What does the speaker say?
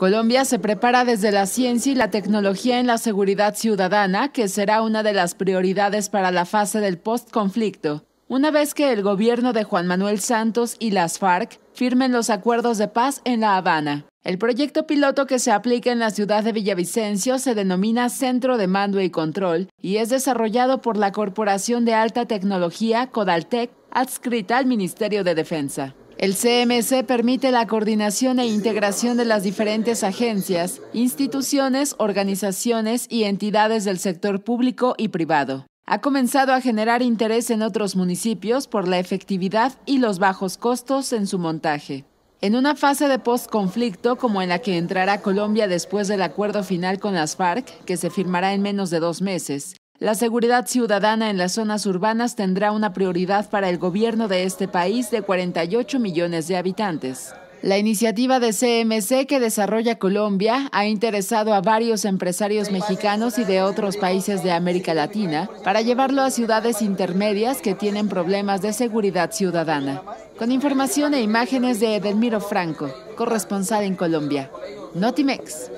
Colombia se prepara desde la ciencia y la tecnología en la seguridad ciudadana, que será una de las prioridades para la fase del postconflicto, una vez que el gobierno de Juan Manuel Santos y las FARC firmen los acuerdos de paz en La Habana. El proyecto piloto que se aplica en la ciudad de Villavicencio se denomina Centro de Mando y Control y es desarrollado por la Corporación de Alta Tecnología Codaltec, adscrita al Ministerio de Defensa. El CMC permite la coordinación e integración de las diferentes agencias, instituciones, organizaciones y entidades del sector público y privado. Ha comenzado a generar interés en otros municipios por la efectividad y los bajos costos en su montaje. En una fase de post-conflicto como en la que entrará Colombia después del acuerdo final con las FARC, que se firmará en menos de dos meses, la seguridad ciudadana en las zonas urbanas tendrá una prioridad para el gobierno de este país de 48 millones de habitantes. La iniciativa de CMC que desarrolla Colombia ha interesado a varios empresarios mexicanos y de otros países de América Latina para llevarlo a ciudades intermedias que tienen problemas de seguridad ciudadana. Con información e imágenes de Edelmiro Franco, corresponsal en Colombia. Notimex.